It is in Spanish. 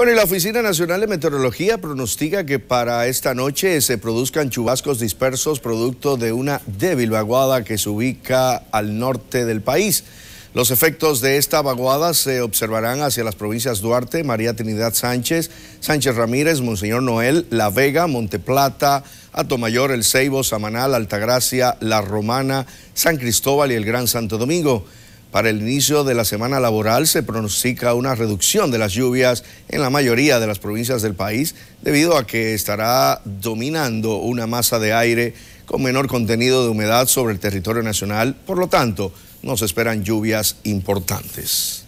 Bueno, y la Oficina Nacional de Meteorología pronostica que para esta noche se produzcan chubascos dispersos producto de una débil vaguada que se ubica al norte del país. Los efectos de esta vaguada se observarán hacia las provincias Duarte, María Trinidad Sánchez, Sánchez Ramírez, Monseñor Noel, La Vega, Monteplata, Atomayor, El Ceibo, Samanal, Altagracia, La Romana, San Cristóbal y el Gran Santo Domingo. Para el inicio de la semana laboral se pronostica una reducción de las lluvias en la mayoría de las provincias del país debido a que estará dominando una masa de aire con menor contenido de humedad sobre el territorio nacional. Por lo tanto, no se esperan lluvias importantes.